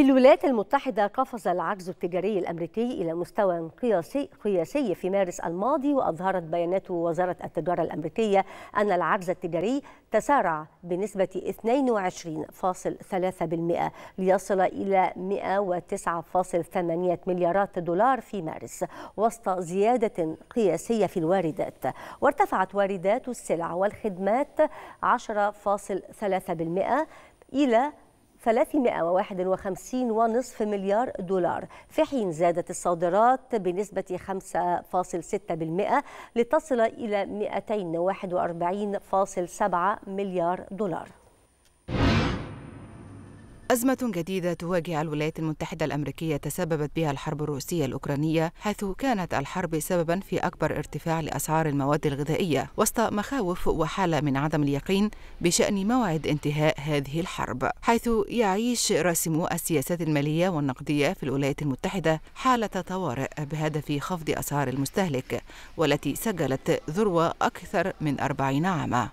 في الولايات المتحدة قفز العجز التجاري الأمريكي إلى مستوى قياسي, قياسي في مارس الماضي وأظهرت بيانات وزارة التجارة الأمريكية أن العجز التجاري تسارع بنسبة 22.3% ليصل إلى 109.8 مليارات دولار في مارس وسط زيادة قياسية في الواردات وارتفعت واردات السلع والخدمات 10.3% إلى 351 ونصف مليار دولار في حين زادت الصادرات بنسبة 5.6% لتصل إلى 241.7 مليار دولار أزمة جديدة تواجه الولايات المتحدة الأمريكية تسببت بها الحرب الروسية الأوكرانية حيث كانت الحرب سببا في أكبر ارتفاع لأسعار المواد الغذائية وسط مخاوف وحالة من عدم اليقين بشأن موعد انتهاء هذه الحرب حيث يعيش راسمو السياسات المالية والنقدية في الولايات المتحدة حالة طوارئ بهدف خفض أسعار المستهلك والتي سجلت ذروة أكثر من أربعين عاما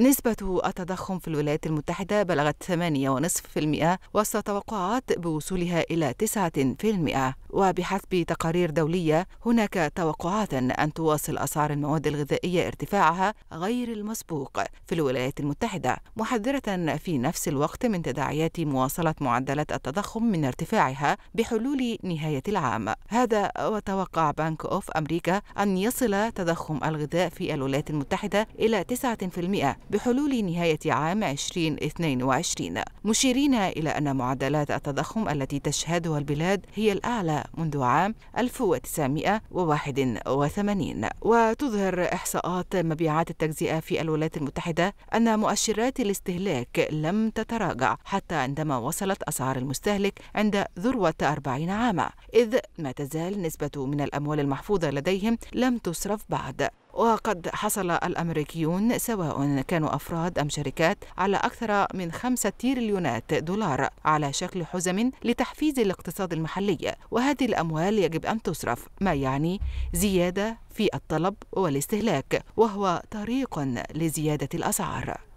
نسبة التضخم في الولايات المتحدة بلغت 8.5% وسط توقعات بوصولها إلى 9%. وبحسب تقارير دولية هناك توقعات أن تواصل أسعار المواد الغذائية ارتفاعها غير المسبوق في الولايات المتحدة محذرة في نفس الوقت من تداعيات مواصلة معدلات التضخم من ارتفاعها بحلول نهاية العام هذا وتوقع بنك أوف أمريكا أن يصل تضخم الغذاء في الولايات المتحدة إلى 9% بحلول نهاية عام 2022 مشيرين إلى أن معدلات التضخم التي تشهدها البلاد هي الأعلى منذ عام 1981 وتظهر إحصاءات مبيعات التجزئة في الولايات المتحدة أن مؤشرات الاستهلاك لم تتراجع حتى عندما وصلت أسعار المستهلك عند ذروة 40 عاما إذ ما تزال نسبة من الأموال المحفوظة لديهم لم تصرف بعد وقد حصل الأمريكيون سواء كانوا أفراد أم شركات على أكثر من خمسة تريليونات دولار على شكل حزم لتحفيز الاقتصاد المحلي وهذه الأموال يجب أن تصرف ما يعني زيادة في الطلب والاستهلاك وهو طريق لزيادة الأسعار